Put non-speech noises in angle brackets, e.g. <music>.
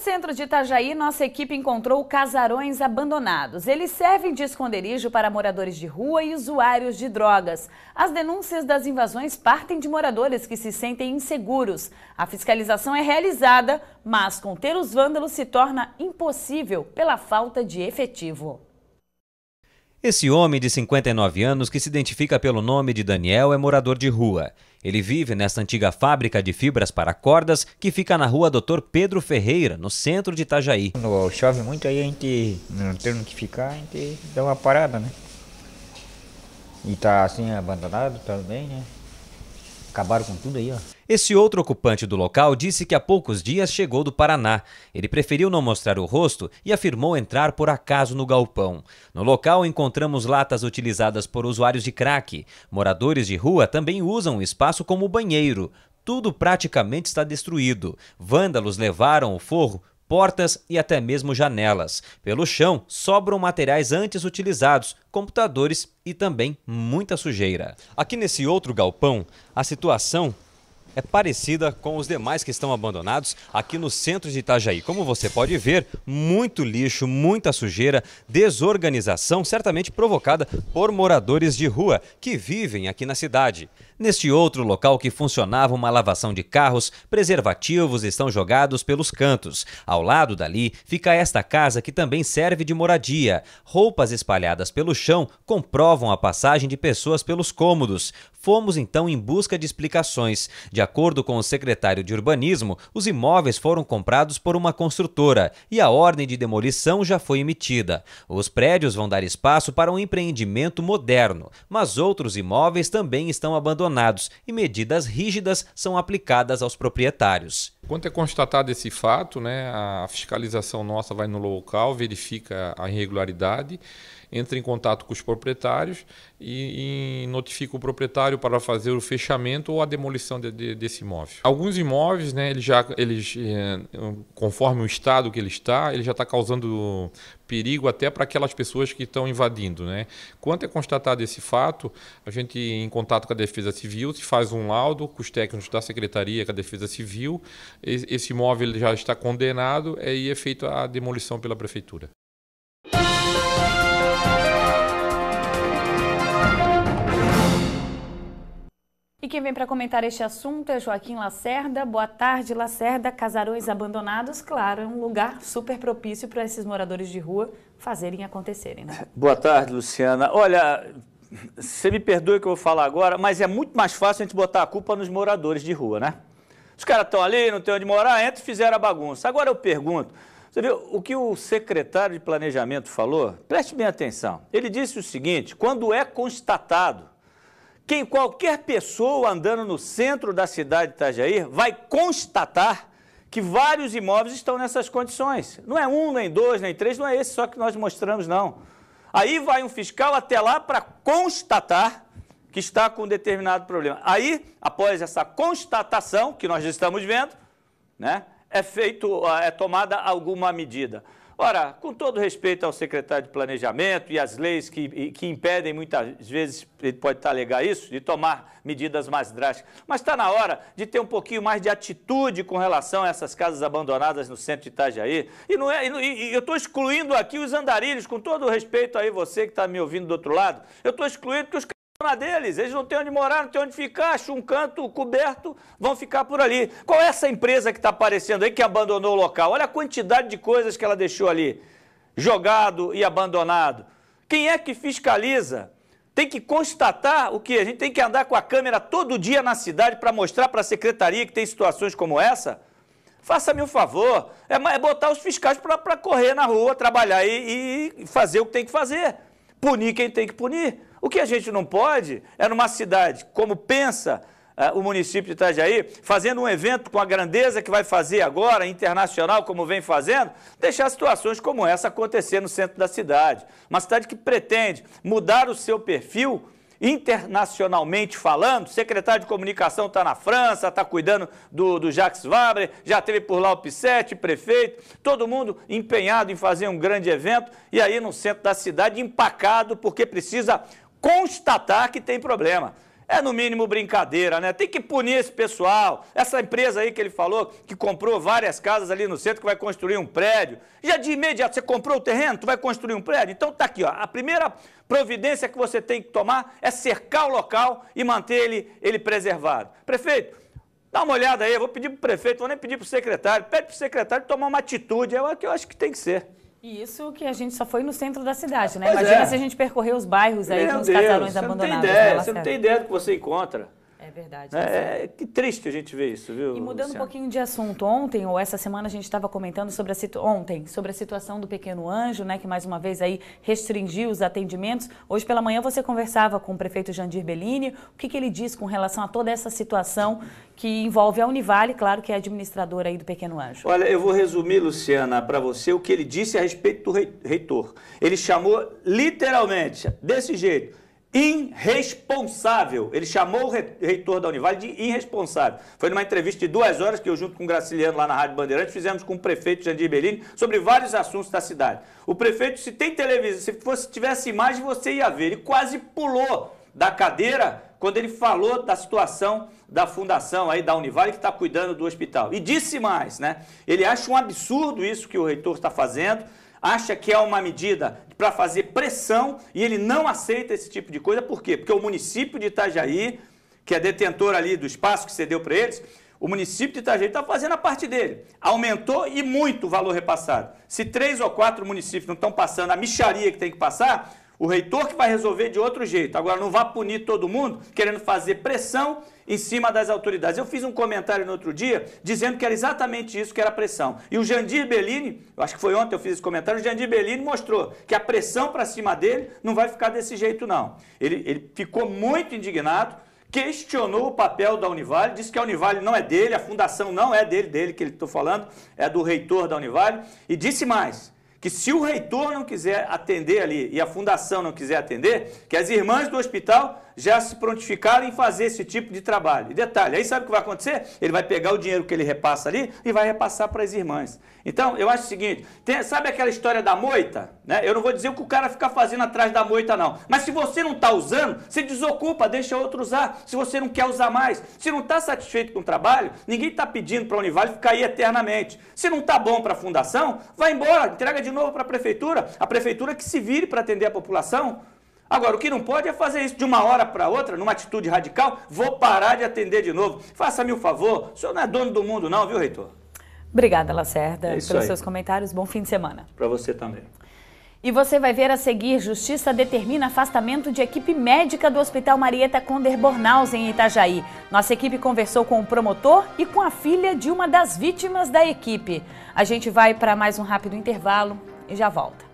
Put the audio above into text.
centro de Itajaí, nossa equipe encontrou casarões abandonados. Eles servem de esconderijo para moradores de rua e usuários de drogas. As denúncias das invasões partem de moradores que se sentem inseguros. A fiscalização é realizada, mas conter os vândalos se torna impossível pela falta de efetivo. Esse homem de 59 anos, que se identifica pelo nome de Daniel, é morador de rua. Ele vive nesta antiga fábrica de fibras para cordas que fica na rua Doutor Pedro Ferreira, no centro de Itajaí. Quando chove muito aí a gente não tem onde ficar, a gente dá uma parada, né? E tá assim abandonado também, né? Acabaram com tudo aí, ó. Esse outro ocupante do local disse que há poucos dias chegou do Paraná. Ele preferiu não mostrar o rosto e afirmou entrar por acaso no galpão. No local encontramos latas utilizadas por usuários de crack. Moradores de rua também usam o espaço como banheiro. Tudo praticamente está destruído. Vândalos levaram o forro portas e até mesmo janelas. Pelo chão, sobram materiais antes utilizados, computadores e também muita sujeira. Aqui nesse outro galpão, a situação é parecida com os demais que estão abandonados aqui no centro de Itajaí. Como você pode ver, muito lixo, muita sujeira, desorganização certamente provocada por moradores de rua que vivem aqui na cidade. Neste outro local que funcionava uma lavação de carros, preservativos estão jogados pelos cantos. Ao lado dali fica esta casa que também serve de moradia. Roupas espalhadas pelo chão comprovam a passagem de pessoas pelos cômodos. Fomos então em busca de explicações. De acordo com o secretário de Urbanismo, os imóveis foram comprados por uma construtora e a ordem de demolição já foi emitida. Os prédios vão dar espaço para um empreendimento moderno, mas outros imóveis também estão abandonados e medidas rígidas são aplicadas aos proprietários. Quanto é constatado esse fato, né, a fiscalização nossa vai no local, verifica a irregularidade, entra em contato com os proprietários e, e notifica o proprietário para fazer o fechamento ou a demolição de, de, desse imóvel. Alguns imóveis, né, ele já, eles, eh, conforme o estado que ele está, ele já está causando perigo até para aquelas pessoas que estão invadindo. Né? Quanto é constatado esse fato, a gente, em contato com a Defesa Civil, se faz um laudo com os técnicos da Secretaria, com a Defesa Civil, esse imóvel já está condenado é, e é feita a demolição pela prefeitura. E quem vem para comentar este assunto é Joaquim Lacerda. Boa tarde, Lacerda. Casarões abandonados, claro, é um lugar super propício para esses moradores de rua fazerem acontecerem. Né? <laughs> Boa tarde, Luciana. Olha, você me perdoe que eu vou falar agora, mas é muito mais fácil a gente botar a culpa nos moradores de rua, né? Os caras estão ali, não tem onde morar, entram e fizeram a bagunça. Agora eu pergunto, você viu o que o secretário de Planejamento falou? Preste bem atenção. Ele disse o seguinte: quando é constatado que qualquer pessoa andando no centro da cidade de Itajaí vai constatar que vários imóveis estão nessas condições. Não é um, nem dois, nem três, não é esse só que nós mostramos, não. Aí vai um fiscal até lá para constatar que está com determinado problema. Aí, após essa constatação que nós estamos vendo, né, é feito, é tomada alguma medida. Ora, com todo respeito ao secretário de Planejamento e às leis que, que impedem muitas vezes, ele pode estar alegar isso, de tomar medidas mais drásticas, mas está na hora de ter um pouquinho mais de atitude com relação a essas casas abandonadas no centro de Itajaí. E, não é, e, e eu estou excluindo aqui os andarilhos, com todo respeito aí você que está me ouvindo do outro lado, eu estou excluindo que os deles. Eles não têm onde morar, não têm onde ficar, acham um canto coberto, vão ficar por ali. Qual é essa empresa que está aparecendo aí que abandonou o local? Olha a quantidade de coisas que ela deixou ali, jogado e abandonado. Quem é que fiscaliza? Tem que constatar o que? A gente tem que andar com a câmera todo dia na cidade para mostrar para a secretaria que tem situações como essa? Faça-me um favor, é, é botar os fiscais para correr na rua, trabalhar e, e fazer o que tem que fazer. Punir quem tem que punir. O que a gente não pode é numa cidade, como pensa uh, o município de Itajaí, fazendo um evento com a grandeza que vai fazer agora, internacional, como vem fazendo, deixar situações como essa acontecer no centro da cidade. Uma cidade que pretende mudar o seu perfil internacionalmente falando, secretário de comunicação está na França, está cuidando do, do Jacques Vabre, já teve por lá o P7, prefeito, todo mundo empenhado em fazer um grande evento, e aí no centro da cidade, empacado, porque precisa constatar que tem problema. É no mínimo brincadeira, né? Tem que punir esse pessoal. Essa empresa aí que ele falou, que comprou várias casas ali no centro, que vai construir um prédio. Já de imediato, você comprou o terreno, tu vai construir um prédio? Então tá aqui, ó. A primeira providência que você tem que tomar é cercar o local e manter ele, ele preservado. Prefeito, dá uma olhada aí, eu vou pedir pro prefeito, vou nem pedir pro secretário, pede pro secretário tomar uma atitude, é o que eu acho que tem que ser. E isso que a gente só foi no centro da cidade, né? Pois Imagina é. se a gente percorrer os bairros aí Meu com os Deus, casarões abandonados. Não ideia, você não né, tem ideia do que você encontra. É verdade. É, é, que triste a gente ver isso, viu? E mudando Luciano? um pouquinho de assunto, ontem ou essa semana a gente estava comentando sobre a situ... ontem sobre a situação do pequeno anjo, né, que mais uma vez aí restringiu os atendimentos. Hoje pela manhã você conversava com o prefeito Jandir Bellini, o que, que ele diz com relação a toda essa situação que envolve a Univale, claro que é administradora aí do pequeno anjo. Olha, eu vou resumir, Luciana, para você o que ele disse a respeito do reitor. Ele chamou literalmente desse jeito irresponsável. Ele chamou o reitor da Univale de irresponsável. Foi numa entrevista de duas horas que eu, junto com o Graciliano, lá na Rádio Bandeirantes, fizemos com o prefeito Jandir Bellini sobre vários assuntos da cidade. O prefeito, se tem televisão, se fosse, tivesse imagem, você ia ver. Ele quase pulou da cadeira quando ele falou da situação da fundação aí da Univale que está cuidando do hospital. E disse mais, né? Ele acha um absurdo isso que o reitor está fazendo, acha que é uma medida para fazer pressão e ele não aceita esse tipo de coisa. Por quê? Porque o município de Itajaí, que é detentor ali do espaço que cedeu para eles, o município de Itajaí está fazendo a parte dele. Aumentou e muito o valor repassado. Se três ou quatro municípios não estão passando a micharia que tem que passar, o reitor que vai resolver de outro jeito. Agora, não vá punir todo mundo querendo fazer pressão em cima das autoridades. Eu fiz um comentário no outro dia dizendo que era exatamente isso que era pressão. E o Jandir Bellini, eu acho que foi ontem eu fiz esse comentário, o Jandir Bellini mostrou que a pressão para cima dele não vai ficar desse jeito, não. Ele, ele ficou muito indignado, questionou o papel da Univale, disse que a Univale não é dele, a fundação não é dele, dele que ele estou falando, é do reitor da Univale, e disse mais que se o reitor não quiser atender ali e a fundação não quiser atender, que as irmãs do hospital já se prontificaram em fazer esse tipo de trabalho. E detalhe, aí sabe o que vai acontecer? Ele vai pegar o dinheiro que ele repassa ali e vai repassar para as irmãs. Então, eu acho o seguinte, tem, sabe aquela história da moita? Né? Eu não vou dizer o que o cara fica fazendo atrás da moita, não. Mas se você não está usando, se desocupa, deixa outro usar. Se você não quer usar mais, se não está satisfeito com o trabalho, ninguém está pedindo para a Univale ficar aí eternamente. Se não está bom para a fundação, vai embora, entrega de novo para a prefeitura. A prefeitura que se vire para atender a população. Agora, o que não pode é fazer isso de uma hora para outra, numa atitude radical, vou parar de atender de novo. Faça-me o favor, o senhor não é dono do mundo não, viu, reitor? Obrigada, Lacerda, é pelos aí. seus comentários. Bom fim de semana. Para você também. E você vai ver a seguir, Justiça determina afastamento de equipe médica do Hospital Marieta Conder Bornaus, em Itajaí. Nossa equipe conversou com o promotor e com a filha de uma das vítimas da equipe. A gente vai para mais um rápido intervalo e já volta.